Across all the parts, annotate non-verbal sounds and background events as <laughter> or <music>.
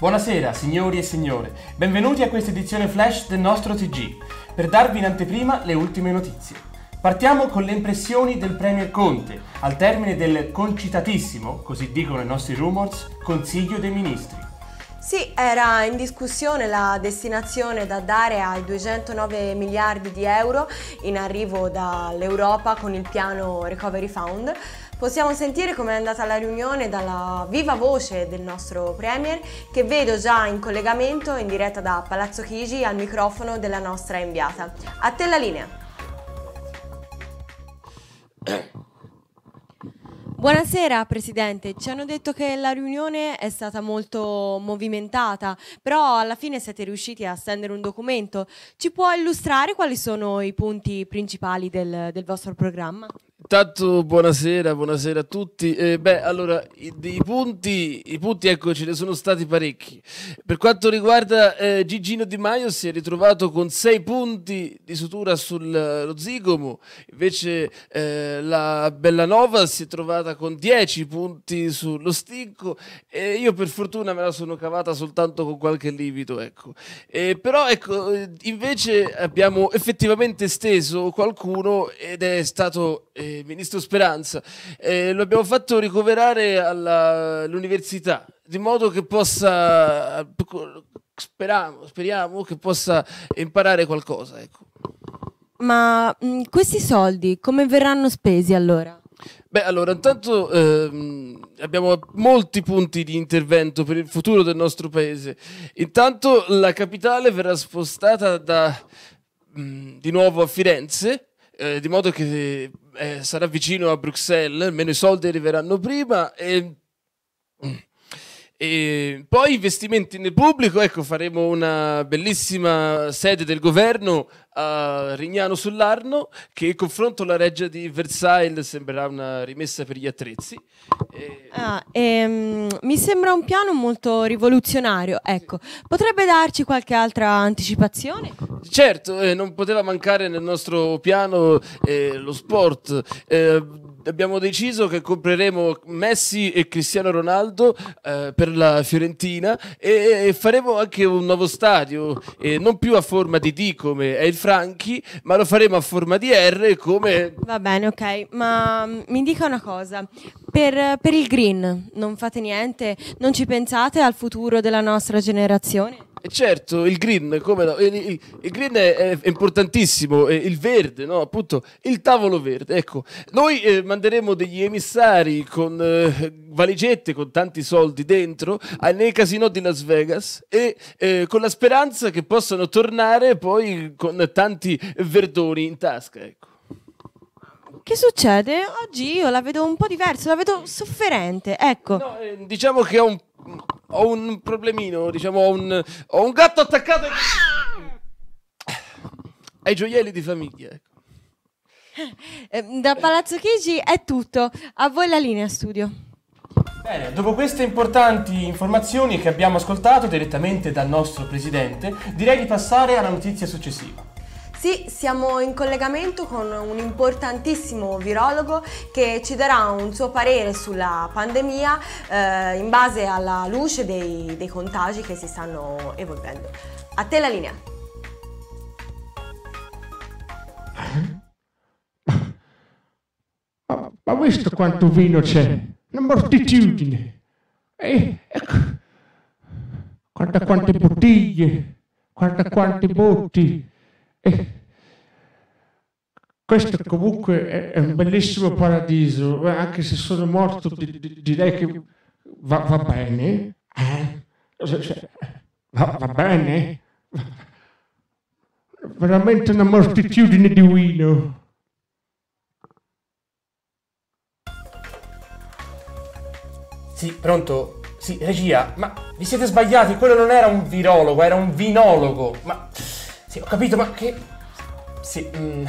Buonasera signori e signore, benvenuti a questa edizione flash del nostro TG, per darvi in anteprima le ultime notizie. Partiamo con le impressioni del Premier Conte, al termine del concitatissimo, così dicono i nostri rumors, Consiglio dei Ministri. Sì, era in discussione la destinazione da dare ai 209 miliardi di euro in arrivo dall'Europa con il piano Recovery Fund. Possiamo sentire com'è andata la riunione dalla viva voce del nostro Premier che vedo già in collegamento in diretta da Palazzo Chigi al microfono della nostra inviata. A te la linea. <coughs> Buonasera Presidente, ci hanno detto che la riunione è stata molto movimentata, però alla fine siete riusciti a stendere un documento. Ci può illustrare quali sono i punti principali del, del vostro programma? Intanto buonasera, buonasera a tutti. Eh, beh, allora, i, i, punti, i punti, ecco, ce ne sono stati parecchi. Per quanto riguarda eh, Gigino Di Maio, si è ritrovato con 6 punti di sutura sullo eh, zigomo, invece eh, la Bellanova si è trovata con 10 punti sullo stinco e io per fortuna me la sono cavata soltanto con qualche livido, ecco. Eh, però, ecco, eh, invece abbiamo effettivamente steso qualcuno ed è stato... Eh, eh, ministro Speranza, eh, lo abbiamo fatto ricoverare all'università, di modo che possa, speriamo, speriamo che possa imparare qualcosa. Ecco. Ma mh, mm, questi soldi come verranno spesi allora? Beh, allora, intanto ehm, abbiamo molti punti di intervento per il futuro del nostro paese. Intanto la capitale verrà spostata da, mh, mm, di nuovo a Firenze, eh, di modo che eh, sarà vicino a Bruxelles, meno i soldi arriveranno prima e... Mm, e poi investimenti nel pubblico, ecco faremo una bellissima sede del governo a Rignano sull'Arno che confronto alla reggia di Versailles sembrerà una rimessa per gli attrezzi. E... Ah, ehm, mi sembra un piano molto rivoluzionario, ecco. potrebbe darci qualche altra anticipazione? Certo, eh, non poteva mancare nel nostro piano eh, lo sport. Eh, abbiamo deciso che compreremo Messi e Cristiano Ronaldo eh, per la Fiorentina e, faremo anche un nuovo stadio, eh, non più a forma di D come è il Franchi, ma lo faremo a forma di R come... Va bene, ok, ma mm, mi dica una cosa, per, per il green non fate niente, non ci pensate al futuro della nostra generazione? Eh, certo, il green, come no? il, il, il green è, è, importantissimo, il verde, no? appunto, il tavolo verde. Ecco, noi eh, manderemo degli emissari con eh, valigette, con tanti soldi dentro, nei casino di Las Vegas e eh, con la speranza che possano tornare poi con tanti verdoni in tasca. Ecco. Che succede? Oggi io la vedo un po' diversa, la vedo sofferente, ecco. No, eh, diciamo che ho un ho un problemino, diciamo, ho un, ho un gatto attaccato ai... ai gioielli di famiglia. Ecco. Eh, da Palazzo Chigi è tutto, a voi la linea studio. Bene, dopo queste importanti informazioni che abbiamo ascoltato direttamente dal nostro presidente, direi di passare alla notizia successiva. Sì, siamo in collegamento con un importantissimo virologo che ci darà un suo parere sulla pandemia eh, in base alla luce dei, dei contagi che si stanno evolvendo. A te la linea. Ma, ma visto quanto vino c'è? Una moltitudine. E, eh, ecco. Guarda quante bottiglie, guarda quante botti e <laughs> questo comunque è un bellissimo paradiso, eh, anche se sono morto direi che va, va bene, eh? Cioè, cioè, va, va, bene, veramente una moltitudine di vino. Sì, pronto? Sì, regia, ma vi siete sbagliati, quello non era un virologo, era un vinologo, ma... Sì, ho capito, ma che... Sì, mm,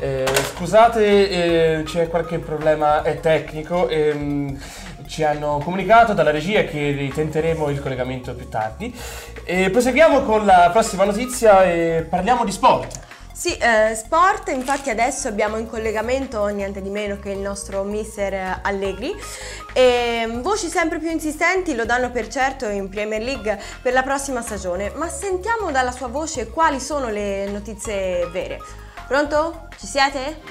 <laughs> eh, scusate, eh, c'è qualche problema tecnico. Ehm, ci hanno comunicato dalla regia che ritenteremo il collegamento più tardi. E proseguiamo con la prossima notizia e parliamo di sport. Sì, eh, sport, infatti adesso abbiamo in collegamento niente di meno che il nostro mister Allegri e ehm, voci sempre più insistenti lo danno per certo in Premier League per la prossima stagione, ma sentiamo dalla sua voce quali sono le notizie vere. Pronto? Ci siete?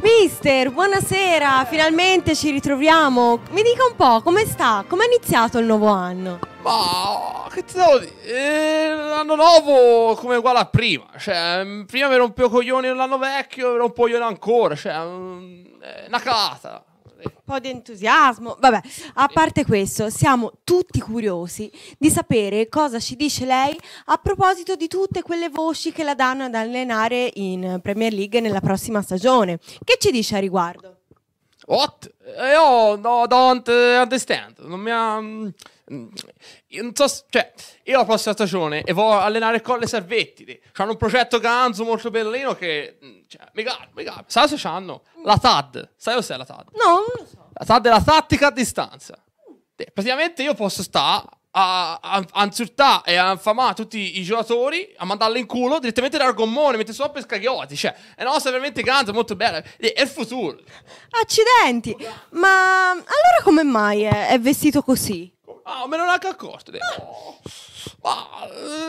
Mister, buonasera, finalmente ci ritroviamo. Mi dica un po' come sta, come è iniziato il nuovo anno? Ma che ti devo dire? Eh, l'anno nuovo come uguale a prima. Cioè, mm, prima mi rompevo coglioni l'anno vecchio, mi rompo coglioni ancora. Cioè, mm, eh, una calata. Eh. Un po' di entusiasmo. Vabbè, a parte questo, siamo tutti curiosi di sapere cosa ci dice lei a proposito di tutte quelle voci che la danno ad allenare in Premier League nella prossima stagione. Che ci dice a riguardo? What? Eh, io no, don't understand. Non mi ha mm, Mm, non so, cioè, io la prossima stagione e voglio allenare con le Servettide. C'hanno un progetto ganzo molto bellino che, mm, cioè, mi calma, mi calma. Sai cosa c'hanno? La TAD. Sai cos'è la TAD? No, non lo so. La TAD è la tattica a distanza. Praticamente io posso stare a, a, a e a infamare tutti i giocatori, a mandarli in culo direttamente dal gommone, mentre sono per scagliotti. Cioè, è una cosa veramente grande, molto bella. È il futuro. Accidenti, ma allora come mai è, è vestito così? Ah, me meno la Lacoste. Oh, ma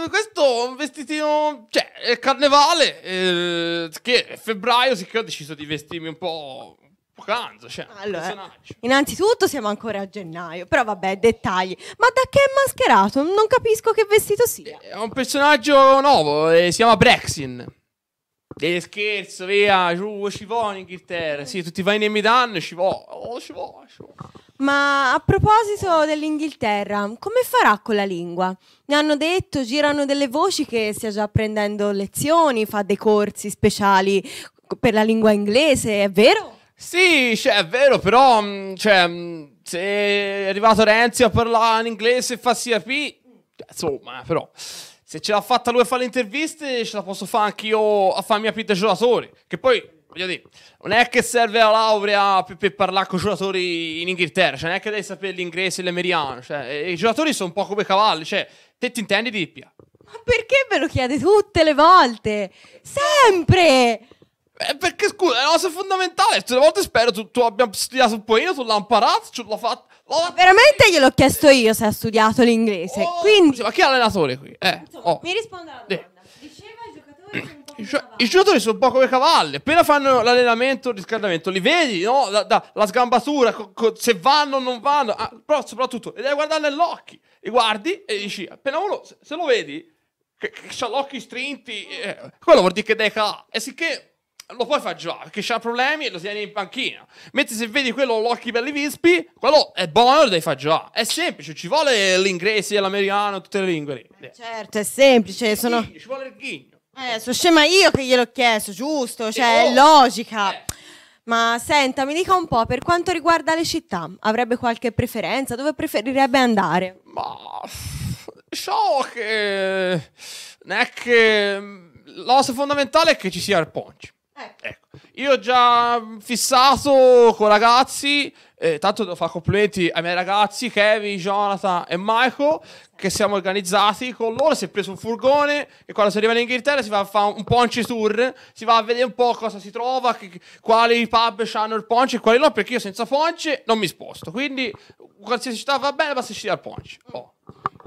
eh, questo è un vestitino. Cioè, è carnevale. Eh, che è febbraio, sì che ho deciso di vestirmi un po'. Poc'anzi, cioè, allora, innanzitutto siamo ancora a gennaio, però vabbè, dettagli. Ma da che è mascherato? Non capisco che vestito sia. È un personaggio nuovo, eh, si chiama Brexin. E scherzo, via, giù, ci vuole in Inghilterra. Sì, tu ti vaini e mi danno, ci vuole. Oh, ci vuole, ci vuole. Ma a proposito dell'Inghilterra, come farà con la lingua? Mi hanno detto, girano delle voci che stia già prendendo lezioni, fa dei corsi speciali per la lingua inglese, è vero? Sì, cioè, è vero, però mm, cioè, mm, se è arrivato Renzi a parlare in inglese e fa CRP, insomma, però se ce l'ha fatta lui a fare le interviste, ce la posso fare anch'io a farmi aprire da giocatore, che poi voglio dire, non è che serve la laurea per, per parlare con i giocatori in Inghilterra, cioè non è che devi sapere l'inglese e l'ameriano, cioè, i giocatori sono un po' come cavalli, cioè, te ti intendi di più. Ma perché ve lo chiede tutte le volte? Sempre! Eh, perché scusa, è una cosa fondamentale, tutte le volte spero tu, tu abbia studiato un pochino, tu l'hai imparato, tu l'hai fatto... Oh, veramente gliel'ho chiesto io se ha studiato l'inglese, oh, quindi... Ma chi è l'allenatore qui? Eh, Insomma, oh. Mi risponde alla domanda. Eh. Diceva i giocatori... I, giocatori sono un po' come cavalli. Appena fanno l'allenamento, il riscaldamento, li vedi, no? La, da, la sgambatura, co- co- se vanno o non vanno. Ah, però soprattutto, li devi guardare negli occhi. Li guardi e dici, appena uno, se, se lo vedi, che, che ha gli occhi strinti, eh, quello vuol dire che deca. E sicché lo puoi fare giocare perché c'ha problemi e lo tieni in panchina. Mentre se vedi quello con gli occhi belli vispi, quello è buono lo devi fare giocare. È semplice, ci vuole l'inglese, l'americano, tutte le lingue lì. Certo, è semplice. Sono... Ci vuole il ghigno. Eh, sono scema io che gliel'ho chiesto, giusto? Cioè, è oh. logica. Eh. Ma senta, mi dica un po', per quanto riguarda le città, avrebbe qualche preferenza? Dove preferirebbe andare? Ma... So che... Non è che... La cosa fondamentale è che ci sia il ponte. Ecco. ecco. Io ho già fissato con ragazzi, eh, tanto devo fare complimenti ai miei ragazzi, Kevin, Jonathan e Michael, che siamo organizzati con loro, si è preso un furgone e quando si arriva in Inghilterra si va a fare un ponce tour, si va a vedere un po' cosa si trova, che, quali pub hanno il ponce e quali no, perché io senza ponce non mi sposto, quindi qualsiasi città va bene, basta uscire ci ponce. Oh.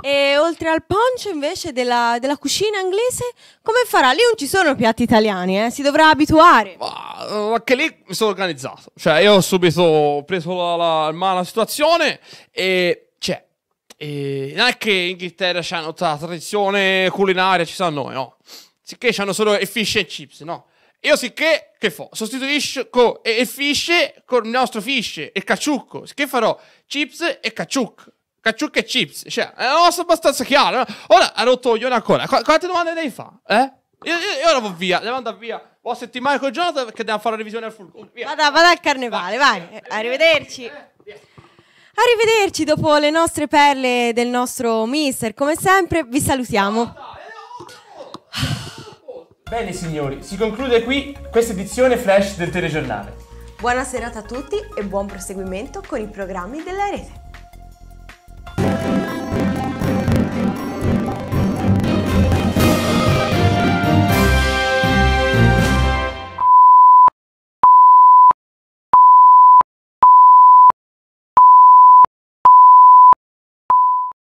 E oltre al poncio invece della, della cucina inglese, come farà? Lì non ci sono piatti italiani, eh? si dovrà abituare. Ma eh, anche lì mi sono organizzato. Cioè, io ho subito preso la, la, in mano la situazione e c'è. Cioè, non è che in Inghilterra c'è una tradizione culinaria, ci sono noi, no? Sicché hanno solo il fish and chips, no? Io sicché, che fa? Sostituisco il fish con il nostro fish, il cacciucco. Che farò? Chips e cacciucco. Cacciucche e chips. Cioè, è eh, una cosa abbagliata chiara. Eh. Ora ha rotto coglione ancora. Qu- quante domande devi fare? Eh? Io, io, io vado via, devo andare via. Ho settimana con Jonathan perché devo fare la revisione al fulcro. Vada, vada al carnevale, vai. vai. Arrivederci. Eh, Arrivederci dopo le nostre perle del nostro mister, come sempre vi salutiamo. Ah, Bene signori, si conclude qui questa edizione flash del telegiornale. Buona serata a tutti e buon proseguimento con i programmi della rete.